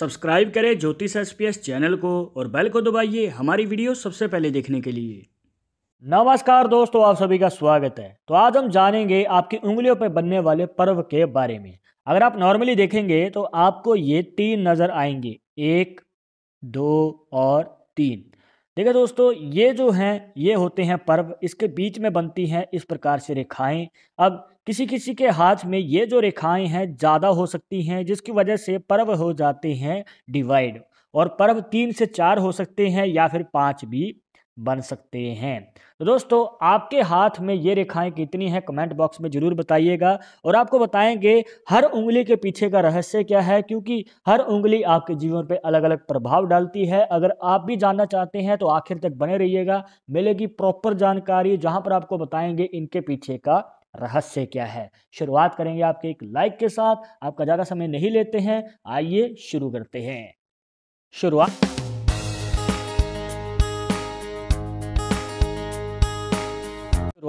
subscribe करें ज्योतिष S channel को और बेल को दबाइए हमारी वीडियो सबसे पहले देखने के लिए नमस्कार दोस्तों आप सभी का स्वागत है तो आज हम जानेंगे आपकी उंगलियों पर बनने वाले पर्व के बारे में अगर आप नॉर्मली देखेंगे तो आपको ये तीन नज़र आएंगे एक दो और तीन देखिए दोस्तों ये जो हैं ये होते हैं पर्व इसके बीच में बनती हैं इस प्रकार से रेखाएं अब किसी किसी के हाथ में ये जो रेखाएं हैं ज़्यादा हो सकती हैं जिसकी वजह से पर्व हो जाते हैं डिवाइड और पर्व तीन से चार हो सकते हैं या फिर पाँच भी बन सकते हैं तो दोस्तों आपके हाथ में ये रेखाएं कितनी हैं कमेंट बॉक्स में ज़रूर बताइएगा और आपको बताएंगे हर उंगली के पीछे का रहस्य क्या है क्योंकि हर उंगली आपके जीवन पे अलग अलग प्रभाव डालती है अगर आप भी जानना चाहते हैं तो आखिर तक बने रहिएगा मिलेगी प्रॉपर जानकारी जहां पर आपको बताएंगे इनके पीछे का रहस्य क्या है शुरुआत करेंगे आपके एक लाइक के साथ आपका ज़्यादा समय नहीं लेते हैं आइए शुरू करते हैं शुरुआत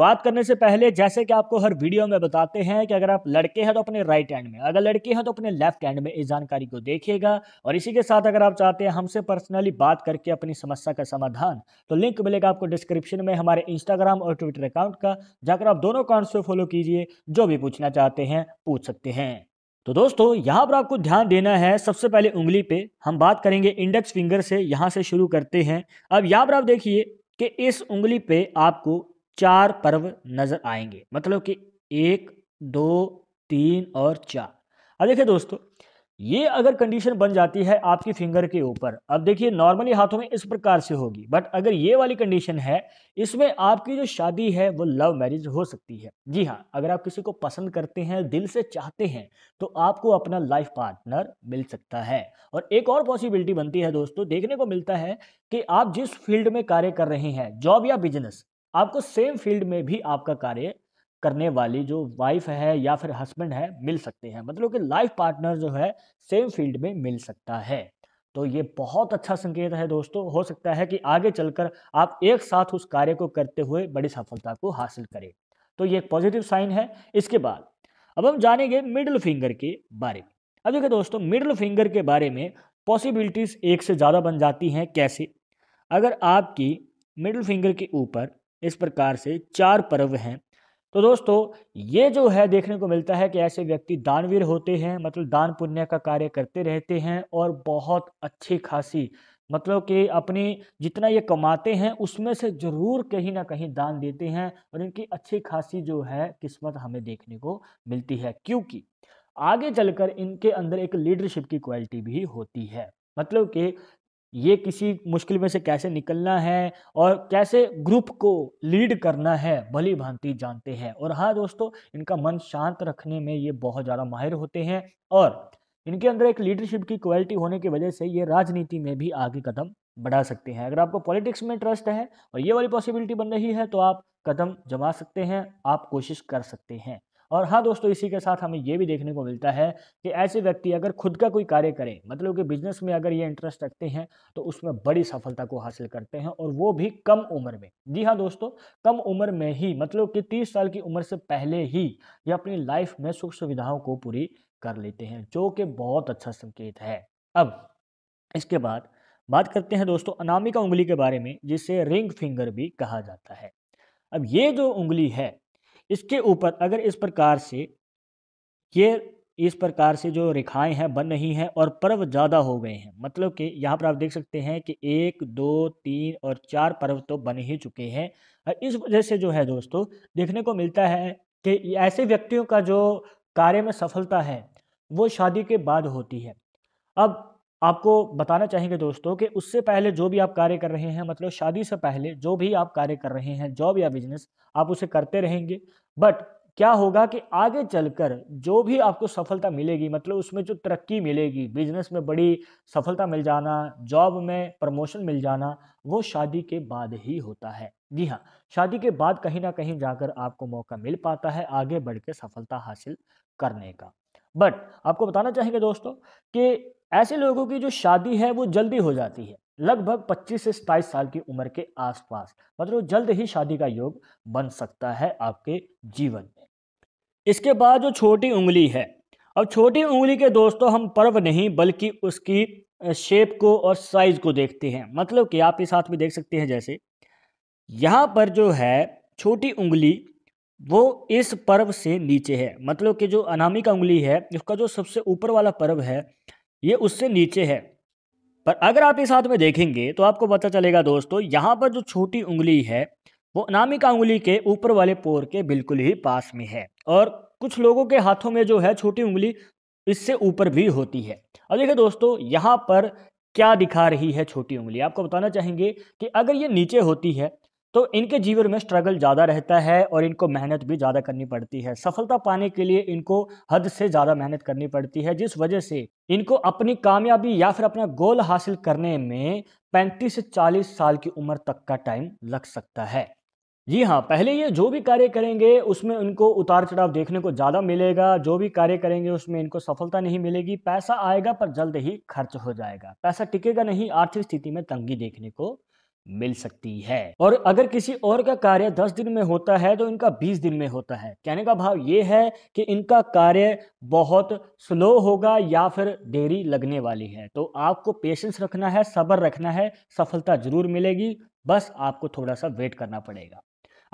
बात करने से पहले जैसे कि आपको हर वीडियो में बताते हैं कि अगर आप लड़के हैं तो अपने राइट हैंड में अगर लड़के हैं तो अपने लेफ्ट हैंड में इस जानकारी को देखिएगा और इसी के साथ अगर आप चाहते हैं हमसे पर्सनली बात करके अपनी समस्या का समाधान तो लिंक मिलेगा आपको डिस्क्रिप्शन में हमारे इंस्टाग्राम और ट्विटर अकाउंट का जाकर आप दोनों अकाउंट्स से फॉलो कीजिए जो भी पूछना चाहते हैं पूछ सकते हैं तो दोस्तों यहाँ पर आपको ध्यान देना है सबसे पहले उंगली पे हम बात करेंगे इंडेक्स फिंगर से यहाँ से शुरू करते हैं अब यहाँ पर आप देखिए कि इस उंगली पे आपको चार पर्व नजर आएंगे मतलब कि एक दो तीन और चार अब देखिए दोस्तों ये अगर कंडीशन बन जाती है आपकी फिंगर के ऊपर अब देखिए नॉर्मली हाथों में इस प्रकार से होगी बट अगर ये वाली कंडीशन है इसमें आपकी जो शादी है वो लव मैरिज हो सकती है जी हाँ अगर आप किसी को पसंद करते हैं दिल से चाहते हैं तो आपको अपना लाइफ पार्टनर मिल सकता है और एक और पॉसिबिलिटी बनती है दोस्तों देखने को मिलता है कि आप जिस फील्ड में कार्य कर रहे हैं जॉब या बिजनेस आपको सेम फील्ड में भी आपका कार्य करने वाली जो वाइफ है या फिर हस्बैंड है मिल सकते हैं मतलब कि लाइफ पार्टनर जो है सेम फील्ड में मिल सकता है तो ये बहुत अच्छा संकेत है दोस्तों हो सकता है कि आगे चलकर आप एक साथ उस कार्य को करते हुए बड़ी सफलता को हासिल करें तो ये एक पॉजिटिव साइन है इसके बाद अब हम जानेंगे मिडिल फिंगर के बारे में अब देखिए दोस्तों मिडिल फिंगर के बारे में पॉसिबिलिटीज़ एक से ज़्यादा बन जाती हैं कैसे अगर आपकी मिडिल फिंगर के ऊपर इस प्रकार से चार पर्व हैं तो दोस्तों ये जो है देखने को मिलता है कि ऐसे व्यक्ति दानवीर होते हैं मतलब दान पुण्य का कार्य करते रहते हैं और बहुत अच्छी खासी मतलब कि अपनी जितना ये कमाते हैं उसमें से ज़रूर कहीं ना कहीं दान देते हैं और इनकी अच्छी खासी जो है किस्मत हमें देखने को मिलती है क्योंकि आगे चलकर इनके अंदर एक लीडरशिप की क्वालिटी भी होती है मतलब कि ये किसी मुश्किल में से कैसे निकलना है और कैसे ग्रुप को लीड करना है भली भांति जानते हैं और हाँ दोस्तों इनका मन शांत रखने में ये बहुत ज़्यादा माहिर होते हैं और इनके अंदर एक लीडरशिप की क्वालिटी होने की वजह से ये राजनीति में भी आगे कदम बढ़ा सकते हैं अगर आपको पॉलिटिक्स में ट्रस्ट है और ये वाली पॉसिबिलिटी बन रही है तो आप कदम जमा सकते हैं आप कोशिश कर सकते हैं और हाँ दोस्तों इसी के साथ हमें ये भी देखने को मिलता है कि ऐसे व्यक्ति अगर खुद का कोई कार्य करें मतलब कि बिजनेस में अगर ये इंटरेस्ट रखते हैं तो उसमें बड़ी सफलता को हासिल करते हैं और वो भी कम उम्र में जी हाँ दोस्तों कम उम्र में ही मतलब कि तीस साल की उम्र से पहले ही ये अपनी लाइफ में सुख सुविधाओं को पूरी कर लेते हैं जो कि बहुत अच्छा संकेत है अब इसके बाद बात करते हैं दोस्तों अनामिका उंगली के बारे में जिसे रिंग फिंगर भी कहा जाता है अब ये जो उंगली है इसके ऊपर अगर इस प्रकार से ये इस प्रकार से जो रेखाएं हैं बन रही हैं और पर्व ज़्यादा हो गए हैं मतलब कि यहाँ पर आप देख सकते हैं कि एक दो तीन और चार पर्व तो बन ही चुके हैं और इस वजह से जो है दोस्तों देखने को मिलता है कि ऐसे व्यक्तियों का जो कार्य में सफलता है वो शादी के बाद होती है अब आपको बताना चाहेंगे दोस्तों कि उससे पहले जो भी आप कार्य कर रहे हैं मतलब शादी से पहले जो भी आप कार्य कर रहे हैं जॉब या बिजनेस आप उसे करते रहेंगे बट क्या होगा कि आगे चलकर जो भी आपको सफलता मिलेगी मतलब उसमें जो तरक्की मिलेगी बिजनेस में बड़ी सफलता मिल जाना जॉब में प्रमोशन मिल जाना वो शादी के बाद ही होता है जी हाँ शादी के बाद कहीं ना कहीं जाकर आपको मौका मिल पाता है आगे बढ़ के सफलता हासिल करने का बट आपको बताना चाहेंगे दोस्तों कि ऐसे लोगों की जो शादी है वो जल्दी हो जाती है लगभग 25 से 27 साल की उम्र के आसपास मतलब जल्द ही शादी का योग बन सकता है आपके जीवन में इसके बाद जो छोटी उंगली है अब छोटी उंगली के दोस्तों हम पर्व नहीं बल्कि उसकी शेप को और साइज को देखते हैं मतलब कि आप इस हाथ में देख सकते हैं जैसे यहाँ पर जो है छोटी उंगली वो इस पर्व से नीचे है मतलब कि जो अनामिका उंगली है उसका जो सबसे ऊपर वाला पर्व है ये उससे नीचे है पर अगर आप इस हाथ में देखेंगे तो आपको पता चलेगा दोस्तों यहाँ पर जो छोटी उंगली है वो अनामिका उंगली के ऊपर वाले पोर के बिल्कुल ही पास में है और कुछ लोगों के हाथों में जो है छोटी उंगली इससे ऊपर भी होती है अब देखिए दोस्तों यहाँ पर क्या दिखा रही है छोटी उंगली आपको बताना चाहेंगे कि अगर ये नीचे होती है तो इनके जीवन में स्ट्रगल ज़्यादा रहता है और इनको मेहनत भी ज़्यादा करनी पड़ती है सफलता पाने के लिए इनको हद से ज़्यादा मेहनत करनी पड़ती है जिस वजह से इनको अपनी कामयाबी या फिर अपना गोल हासिल करने में पैंतीस से चालीस साल की उम्र तक का टाइम लग सकता है जी हाँ पहले ये जो भी कार्य करेंगे उसमें उनको उतार चढ़ाव देखने को ज़्यादा मिलेगा जो भी कार्य करेंगे उसमें इनको सफलता नहीं मिलेगी पैसा आएगा पर जल्द ही खर्च हो जाएगा पैसा टिकेगा नहीं आर्थिक स्थिति में तंगी देखने को मिल सकती है और अगर किसी और का कार्य दस दिन में होता है तो इनका बीस दिन में होता है कहने का भाव ये है कि इनका कार्य बहुत स्लो होगा या फिर देरी लगने वाली है तो आपको पेशेंस रखना है सब्र रखना है सफलता जरूर मिलेगी बस आपको थोड़ा सा वेट करना पड़ेगा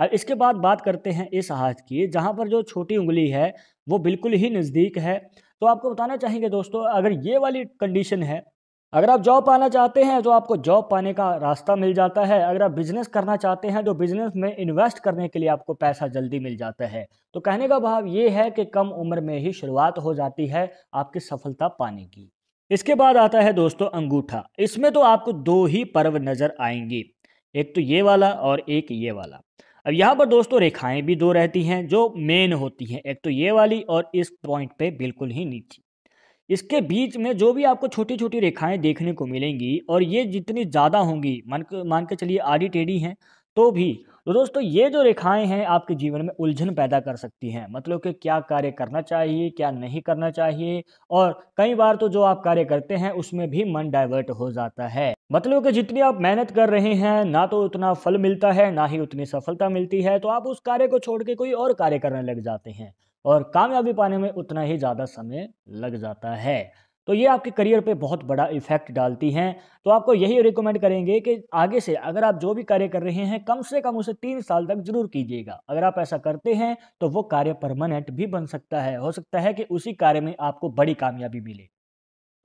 अब इसके बाद बात करते हैं इस हाथ की जहाँ पर जो छोटी उंगली है वो बिल्कुल ही नज़दीक है तो आपको बताना चाहेंगे दोस्तों अगर ये वाली कंडीशन है अगर आप जॉब पाना चाहते हैं तो आपको जॉब पाने का रास्ता मिल जाता है अगर आप बिजनेस करना चाहते हैं तो बिजनेस में इन्वेस्ट करने के लिए आपको पैसा जल्दी मिल जाता है तो कहने का भाव ये है कि कम उम्र में ही शुरुआत हो जाती है आपकी सफलता पाने की इसके बाद आता है दोस्तों अंगूठा इसमें तो आपको दो ही पर्व नजर आएंगे एक तो ये वाला और एक ये वाला अब यहाँ पर दोस्तों रेखाएं भी दो रहती हैं जो मेन होती हैं एक तो ये वाली और इस पॉइंट पे बिल्कुल ही नीचे इसके बीच में जो भी आपको छोटी छोटी रेखाएं देखने को मिलेंगी और ये जितनी ज़्यादा होंगी मान मान के चलिए आड़ी टेढ़ी हैं तो भी तो दोस्तों ये जो रेखाएं हैं आपके जीवन में उलझन पैदा कर सकती हैं मतलब कि क्या कार्य करना चाहिए क्या नहीं करना चाहिए और कई बार तो जो आप कार्य करते हैं उसमें भी मन डाइवर्ट हो जाता है मतलब कि जितनी आप मेहनत कर रहे हैं ना तो उतना फल मिलता है ना ही उतनी सफलता मिलती है तो आप उस कार्य को छोड़ के कोई और कार्य करने लग जाते हैं और कामयाबी पाने में उतना ही ज़्यादा समय लग जाता है तो ये आपके करियर पे बहुत बड़ा इफेक्ट डालती हैं तो आपको यही रिकमेंड करेंगे कि आगे से अगर आप जो भी कार्य कर रहे हैं कम से कम उसे तीन साल तक जरूर कीजिएगा अगर आप ऐसा करते हैं तो वो कार्य परमानेंट भी बन सकता है हो सकता है कि उसी कार्य में आपको बड़ी कामयाबी मिले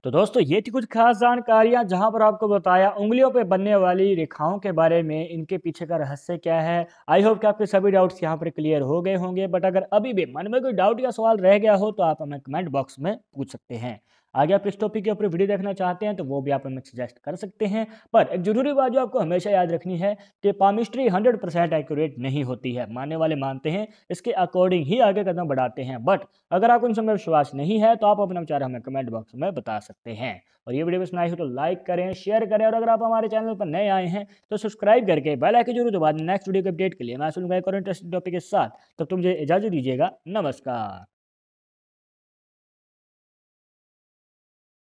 तो दोस्तों ये थी कुछ खास जानकारियाँ जहाँ पर आपको बताया उंगलियों पे बनने वाली रेखाओं के बारे में इनके पीछे का रहस्य क्या है आई होप कि आपके सभी डाउट्स यहाँ पर क्लियर हो गए होंगे बट अगर अभी भी मन में कोई डाउट या सवाल रह गया हो तो आप हमें कमेंट बॉक्स में पूछ सकते हैं आगे आप किस टॉपिक के ऊपर वीडियो देखना चाहते हैं तो वो भी आप हमें सजेस्ट कर सकते हैं पर एक जरूरी बात जो आपको हमेशा याद रखनी है कि पामिस्ट्री हंड्रेड परसेंट एक्यूरेट नहीं होती है मानने वाले मानते हैं इसके अकॉर्डिंग ही आगे कदम बढ़ाते हैं बट अगर आपको इन समय विश्वास नहीं है तो आप अपना विचार हमें कमेंट बॉक्स में बता सकते हैं और ये वीडियो सुनाई आई हो तो लाइक करें शेयर करें और अगर आप हमारे चैनल पर नए आए हैं तो सब्सक्राइब करके बेल आइकन जरूर दबा दें नेक्स्ट वीडियो के अपडेट के लिए मैं सुनूंगा एक और इंटरेस्टिंग टॉपिक के साथ तब तो मुझे इजाजत दीजिएगा नमस्कार